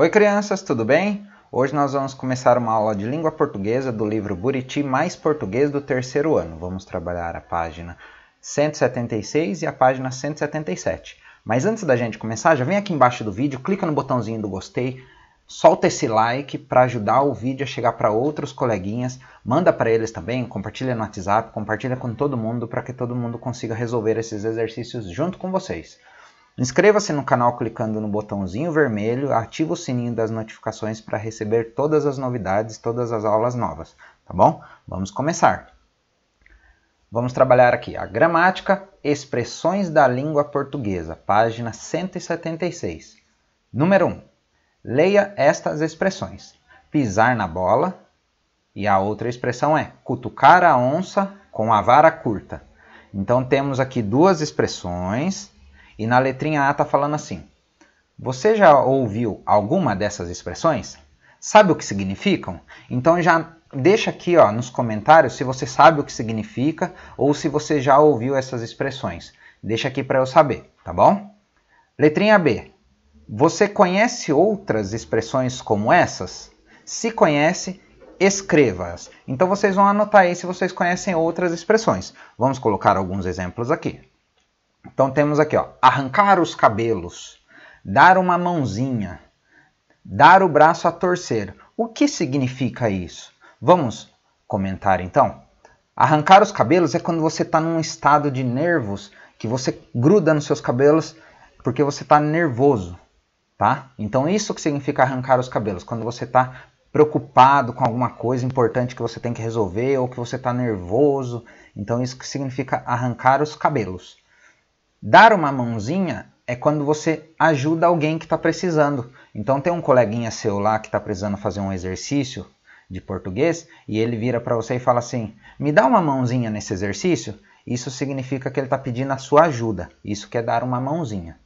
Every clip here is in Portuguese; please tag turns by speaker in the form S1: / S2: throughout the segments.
S1: Oi, crianças, tudo bem? Hoje nós vamos começar uma aula de língua portuguesa do livro Buriti mais Português do terceiro ano. Vamos trabalhar a página 176 e a página 177. Mas antes da gente começar, já vem aqui embaixo do vídeo, clica no botãozinho do gostei, solta esse like para ajudar o vídeo a chegar para outros coleguinhas, manda para eles também, compartilha no WhatsApp, compartilha com todo mundo para que todo mundo consiga resolver esses exercícios junto com vocês. Inscreva-se no canal clicando no botãozinho vermelho, ative o sininho das notificações para receber todas as novidades, todas as aulas novas, tá bom? Vamos começar. Vamos trabalhar aqui a gramática, expressões da língua portuguesa, página 176. Número 1. Leia estas expressões. Pisar na bola e a outra expressão é cutucar a onça com a vara curta. Então temos aqui duas expressões e na letrinha A está falando assim: Você já ouviu alguma dessas expressões? Sabe o que significam? Então já deixa aqui ó, nos comentários se você sabe o que significa ou se você já ouviu essas expressões. Deixa aqui para eu saber, tá bom? Letrinha B. Você conhece outras expressões como essas? Se conhece, escreva-as. Então vocês vão anotar aí se vocês conhecem outras expressões. Vamos colocar alguns exemplos aqui. Então temos aqui, ó, arrancar os cabelos, dar uma mãozinha, dar o braço a torcer. O que significa isso? Vamos comentar então. Arrancar os cabelos é quando você está num estado de nervos que você gruda nos seus cabelos porque você está nervoso, tá? Então isso que significa arrancar os cabelos, quando você está preocupado com alguma coisa importante que você tem que resolver ou que você está nervoso. Então isso que significa arrancar os cabelos. Dar uma mãozinha é quando você ajuda alguém que está precisando. Então tem um coleguinha seu lá que está precisando fazer um exercício de português e ele vira para você e fala assim: me dá uma mãozinha nesse exercício. Isso significa que ele está pedindo a sua ajuda. Isso quer é dar uma mãozinha.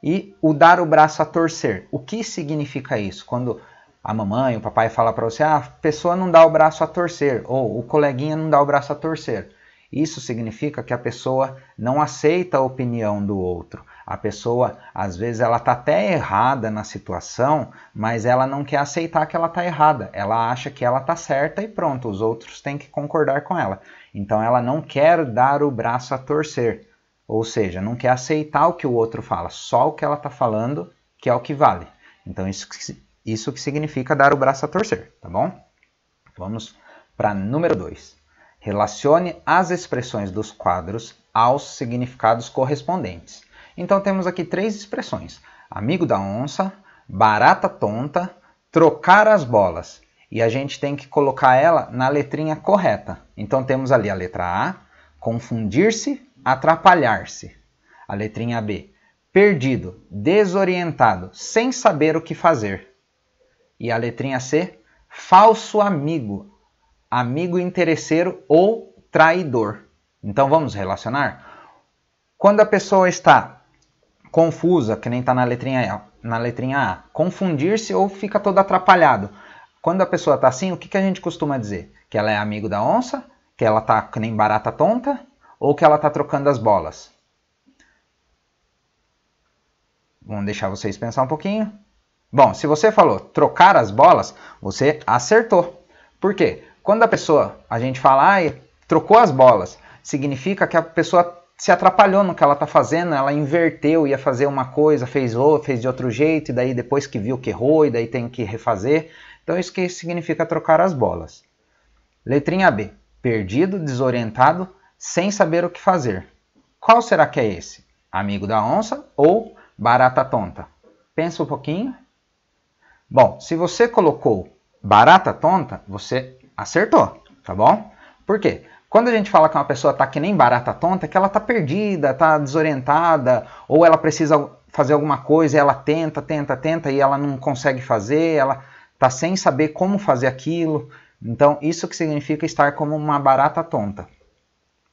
S1: E o dar o braço a torcer. O que significa isso? Quando a mamãe, o papai fala para você: ah, a pessoa não dá o braço a torcer ou o coleguinha não dá o braço a torcer. Isso significa que a pessoa não aceita a opinião do outro. A pessoa, às vezes, ela está até errada na situação, mas ela não quer aceitar que ela está errada. Ela acha que ela está certa e pronto, os outros têm que concordar com ela. Então, ela não quer dar o braço a torcer, ou seja, não quer aceitar o que o outro fala, só o que ela está falando, que é o que vale. Então, isso que, isso que significa dar o braço a torcer, tá bom? Vamos para número 2. Relacione as expressões dos quadros aos significados correspondentes. Então temos aqui três expressões: amigo da onça, barata tonta, trocar as bolas. E a gente tem que colocar ela na letrinha correta. Então temos ali a letra A, confundir-se, atrapalhar-se. A letrinha B, perdido, desorientado, sem saber o que fazer. E a letrinha C, falso amigo, amigo interesseiro ou traidor. Então vamos relacionar? Quando a pessoa está confusa, que nem está na letrinha A, na letrinha A, confundir-se ou fica todo atrapalhado. Quando a pessoa está assim, o que, que a gente costuma dizer? Que ela é amigo da onça, que ela está que nem barata tonta, ou que ela está trocando as bolas. Vamos deixar vocês pensar um pouquinho. Bom, se você falou trocar as bolas, você acertou. Por quê? Quando a pessoa, a gente fala, ah, trocou as bolas, significa que a pessoa se atrapalhou no que ela está fazendo, ela inverteu, ia fazer uma coisa, fez outra, fez de outro jeito, e daí depois que viu que errou, e daí tem que refazer. Então isso que significa trocar as bolas. Letrinha B. Perdido, desorientado, sem saber o que fazer. Qual será que é esse? Amigo da onça ou barata tonta? Pensa um pouquinho. Bom, se você colocou barata tonta, você acertou, tá bom? Por quê? Quando a gente fala que uma pessoa está que nem barata tonta, é que ela está perdida, está desorientada, ou ela precisa fazer alguma coisa, ela tenta, tenta, tenta e ela não consegue fazer, ela está sem saber como fazer aquilo. Então, isso que significa estar como uma barata tonta.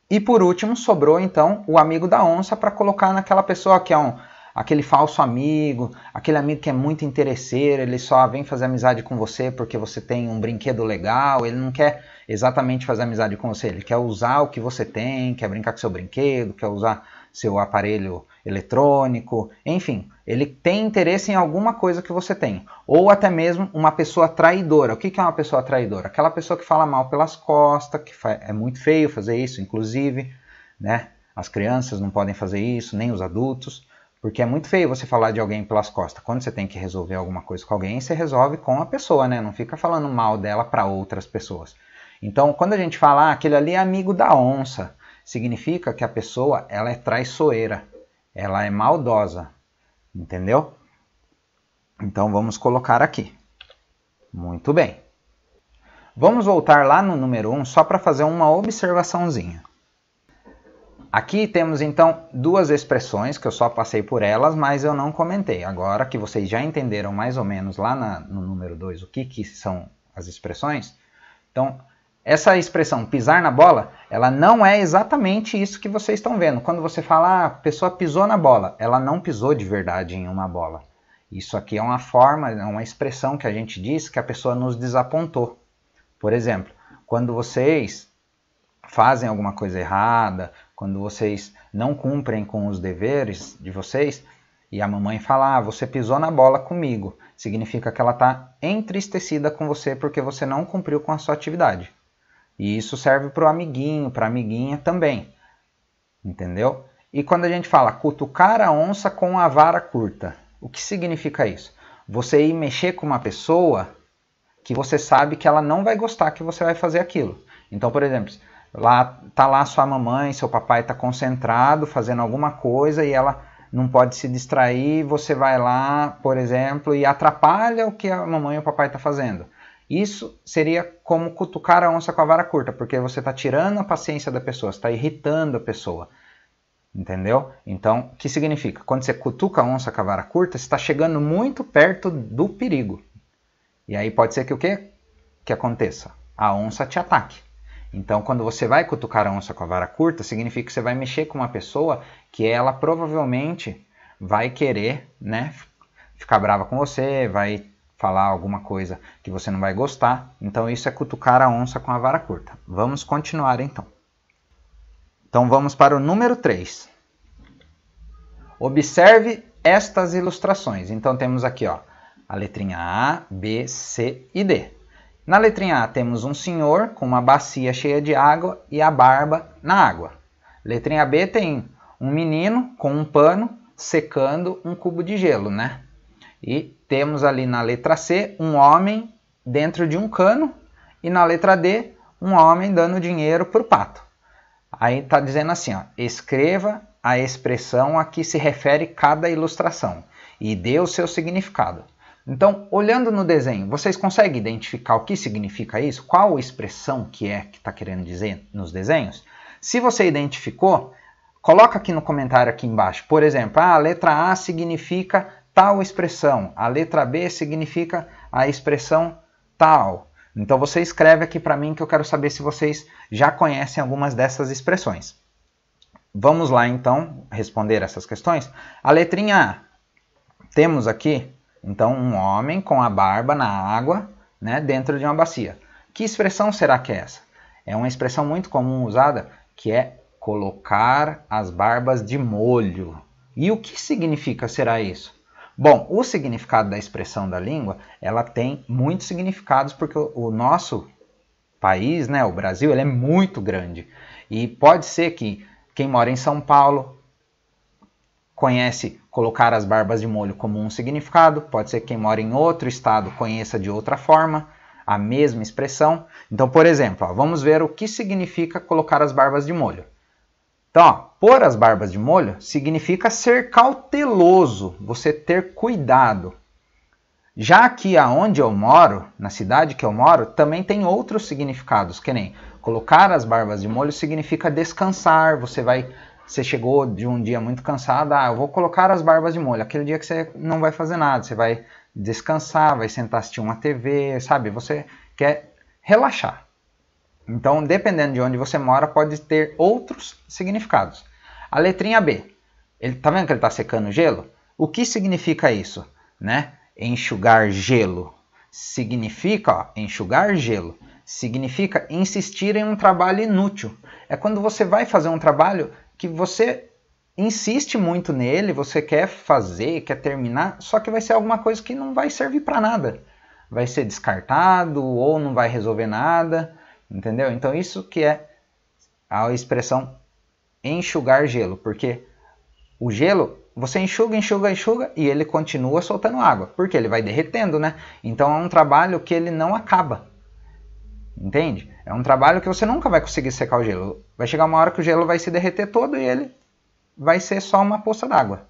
S1: E por último, sobrou então o amigo da onça para colocar naquela pessoa que é um aquele falso amigo, aquele amigo que é muito interesseiro, ele só vem fazer amizade com você porque você tem um brinquedo legal, ele não quer exatamente fazer amizade com você, ele quer usar o que você tem, quer brincar com seu brinquedo, quer usar seu aparelho eletrônico, enfim, ele tem interesse em alguma coisa que você tem. Ou até mesmo uma pessoa traidora. O que é uma pessoa traidora? Aquela pessoa que fala mal pelas costas, que é muito feio fazer isso, inclusive, né? As crianças não podem fazer isso, nem os adultos. Porque é muito feio você falar de alguém pelas costas. Quando você tem que resolver alguma coisa com alguém, você resolve com a pessoa, né? Não fica falando mal dela para outras pessoas. Então, quando a gente fala, ah, aquele ali é amigo da onça, significa que a pessoa, ela é traiçoeira, ela é maldosa, entendeu? Então, vamos colocar aqui. Muito bem. Vamos voltar lá no número 1 um, só para fazer uma observaçãozinha. Aqui temos então duas expressões que eu só passei por elas, mas eu não comentei. Agora que vocês já entenderam mais ou menos lá na, no número 2 o que, que são as expressões, então essa expressão pisar na bola, ela não é exatamente isso que vocês estão vendo. Quando você fala, ah, a pessoa pisou na bola, ela não pisou de verdade em uma bola. Isso aqui é uma forma, é uma expressão que a gente diz que a pessoa nos desapontou. Por exemplo, quando vocês fazem alguma coisa errada, quando vocês não cumprem com os deveres de vocês e a mamãe fala, ah, você pisou na bola comigo, significa que ela está entristecida com você porque você não cumpriu com a sua atividade. E isso serve para o amiguinho, para a amiguinha também. Entendeu? E quando a gente fala cutucar a onça com a vara curta, o que significa isso? Você ir mexer com uma pessoa que você sabe que ela não vai gostar que você vai fazer aquilo. Então, por exemplo, Lá tá lá sua mamãe, seu papai está concentrado fazendo alguma coisa e ela não pode se distrair, você vai lá, por exemplo, e atrapalha o que a mamãe e o papai está fazendo. Isso seria como cutucar a onça com a vara curta, porque você está tirando a paciência da pessoa, está irritando a pessoa. Entendeu? Então, o que significa? Quando você cutuca a onça com a vara curta, você está chegando muito perto do perigo. E aí pode ser que o quê? Que aconteça? A onça te ataque. Então, quando você vai cutucar a onça com a vara curta, significa que você vai mexer com uma pessoa que ela provavelmente vai querer, né, ficar brava com você, vai falar alguma coisa que você não vai gostar. Então, isso é cutucar a onça com a vara curta. Vamos continuar então. Então, vamos para o número 3. Observe estas ilustrações. Então, temos aqui ó, a letrinha A, B, C e D. Na letrinha A temos um senhor com uma bacia cheia de água e a barba na água. Letrinha B tem um menino com um pano secando um cubo de gelo, né? E temos ali na letra C um homem dentro de um cano e na letra D um homem dando dinheiro para o pato. Aí está dizendo assim, ó, escreva a expressão a que se refere cada ilustração e dê o seu significado. Então, olhando no desenho, vocês conseguem identificar o que significa isso? Qual expressão que é que está querendo dizer nos desenhos? Se você identificou, coloca aqui no comentário aqui embaixo. Por exemplo, ah, a letra A significa tal expressão, a letra B significa a expressão tal. Então você escreve aqui para mim que eu quero saber se vocês já conhecem algumas dessas expressões. Vamos lá então responder essas questões. A letrinha A. Temos aqui então, um homem com a barba na água, né, dentro de uma bacia. Que expressão será que é essa? É uma expressão muito comum usada que é colocar as barbas de molho. E o que significa será isso? Bom, o significado da expressão da língua, ela tem muitos significados porque o nosso país, né, o Brasil, ele é muito grande. E pode ser que quem mora em São Paulo conhece Colocar as barbas de molho como um significado, pode ser que quem mora em outro estado conheça de outra forma a mesma expressão. Então, por exemplo, ó, vamos ver o que significa colocar as barbas de molho. Então, ó, pôr as barbas de molho significa ser cauteloso, você ter cuidado. Já aqui aonde eu moro, na cidade que eu moro, também tem outros significados, que nem colocar as barbas de molho significa descansar, você vai você chegou de um dia muito cansado, ah, eu vou colocar as barbas de molho. Aquele dia que você não vai fazer nada, você vai descansar, vai sentar assistir uma TV, sabe? Você quer relaxar. Então, dependendo de onde você mora, pode ter outros significados. A letrinha B, ele tá vendo que ele está secando gelo? O que significa isso, né? Enxugar gelo significa ó, enxugar gelo significa insistir em um trabalho inútil. É quando você vai fazer um trabalho que você insiste muito nele, você quer fazer, quer terminar, só que vai ser alguma coisa que não vai servir para nada. Vai ser descartado ou não vai resolver nada, entendeu? Então isso que é a expressão enxugar gelo, porque o gelo você enxuga, enxuga, enxuga e ele continua soltando água, porque ele vai derretendo, né? Então é um trabalho que ele não acaba. Entende? É um trabalho que você nunca vai conseguir secar o gelo. Vai chegar uma hora que o gelo vai se derreter todo e ele vai ser só uma poça d'água.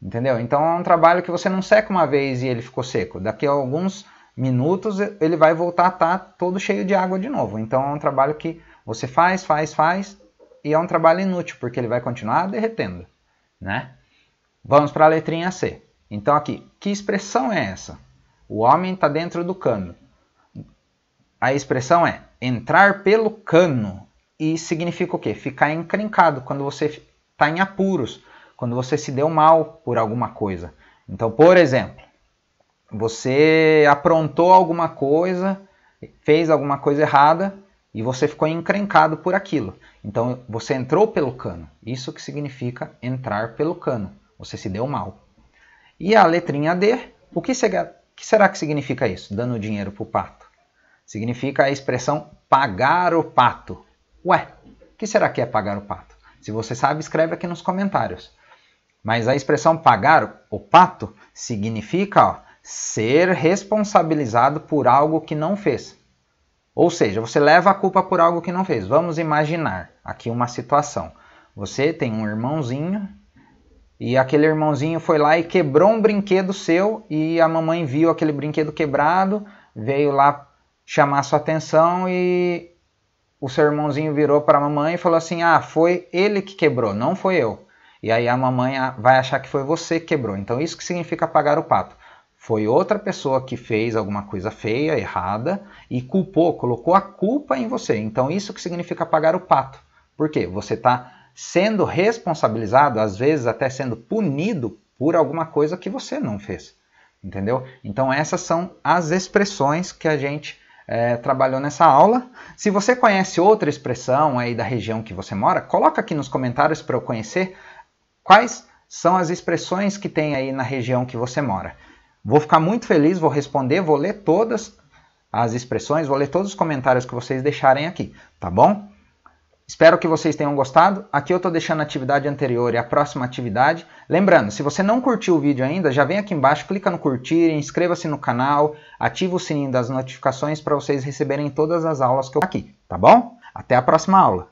S1: Entendeu? Então é um trabalho que você não seca uma vez e ele ficou seco. Daqui a alguns minutos ele vai voltar a estar tá todo cheio de água de novo. Então é um trabalho que você faz, faz, faz e é um trabalho inútil porque ele vai continuar derretendo, né? Vamos para a letrinha C. Então aqui, que expressão é essa? O homem está dentro do cano a expressão é entrar pelo cano e significa o quê? Ficar encrencado quando você está em apuros, quando você se deu mal por alguma coisa. Então, por exemplo, você aprontou alguma coisa, fez alguma coisa errada e você ficou encrencado por aquilo. Então, você entrou pelo cano. Isso que significa entrar pelo cano. Você se deu mal. E a letrinha D, o que será que significa isso? Dando dinheiro para o pato. Significa a expressão pagar o pato. Ué, o que será que é pagar o pato? Se você sabe, escreve aqui nos comentários. Mas a expressão pagar o pato significa ó, ser responsabilizado por algo que não fez. Ou seja, você leva a culpa por algo que não fez. Vamos imaginar aqui uma situação. Você tem um irmãozinho e aquele irmãozinho foi lá e quebrou um brinquedo seu e a mamãe viu aquele brinquedo quebrado, veio lá chamar sua atenção e o seu irmãozinho virou para a mamãe e falou assim: Ah, foi ele que quebrou, não foi eu. E aí a mamãe ah, vai achar que foi você que quebrou. Então, isso que significa pagar o pato. Foi outra pessoa que fez alguma coisa feia, errada, e culpou, colocou a culpa em você. Então, isso que significa pagar o pato. Por quê? Você está sendo responsabilizado, às vezes até sendo punido por alguma coisa que você não fez. Entendeu? Então, essas são as expressões que a gente é, trabalhou nessa aula. Se você conhece outra expressão aí da região que você mora, coloca aqui nos comentários para eu conhecer quais são as expressões que tem aí na região que você mora. Vou ficar muito feliz, vou responder, vou ler todas as expressões, vou ler todos os comentários que vocês deixarem aqui, tá bom? Espero que vocês tenham gostado. Aqui eu estou deixando a atividade anterior e a próxima atividade. Lembrando, se você não curtiu o vídeo ainda, já vem aqui embaixo, clica no curtir, inscreva-se no canal, ativa o sininho das notificações para vocês receberem todas as aulas que eu aqui, tá bom? Até a próxima aula!